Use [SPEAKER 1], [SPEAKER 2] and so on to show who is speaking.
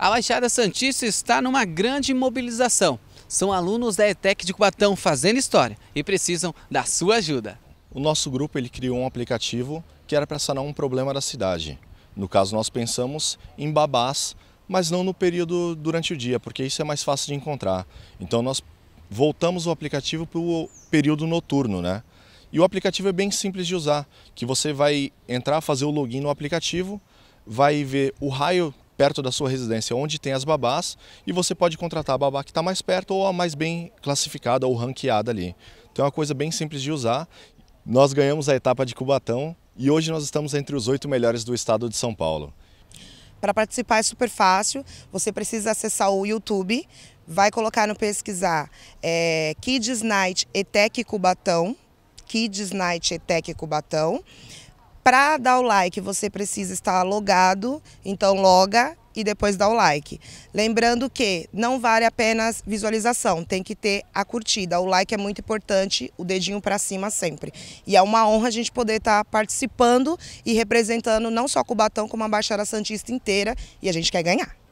[SPEAKER 1] A Baixada Santista está numa grande mobilização. São alunos da ETEC de Cubatão fazendo história e precisam da sua ajuda. O nosso grupo ele criou um aplicativo
[SPEAKER 2] que era para sanar um problema da cidade. No caso, nós pensamos em babás, mas não no período durante o dia, porque isso é mais fácil de encontrar. Então, nós voltamos o aplicativo para o período noturno, né? E o aplicativo é bem simples de usar, que você vai entrar, fazer o login no aplicativo, vai ver o raio perto da sua residência, onde tem as babás, e você pode contratar a babá que está mais perto ou a mais bem classificada ou ranqueada ali. Então é uma coisa bem simples de usar. Nós ganhamos a etapa de Cubatão e hoje nós estamos entre os oito melhores do estado de São Paulo.
[SPEAKER 3] Para participar é super fácil, você precisa acessar o YouTube, vai colocar no pesquisar é, Kids Night ETEC Cubatão, Kids Night ETEC Cubatão. Para dar o like, você precisa estar logado, então loga e depois dá o like. Lembrando que não vale apenas visualização, tem que ter a curtida. O like é muito importante, o dedinho para cima sempre. E é uma honra a gente poder estar tá participando e representando não só Cubatão, como a Baixada Santista inteira e a gente quer ganhar.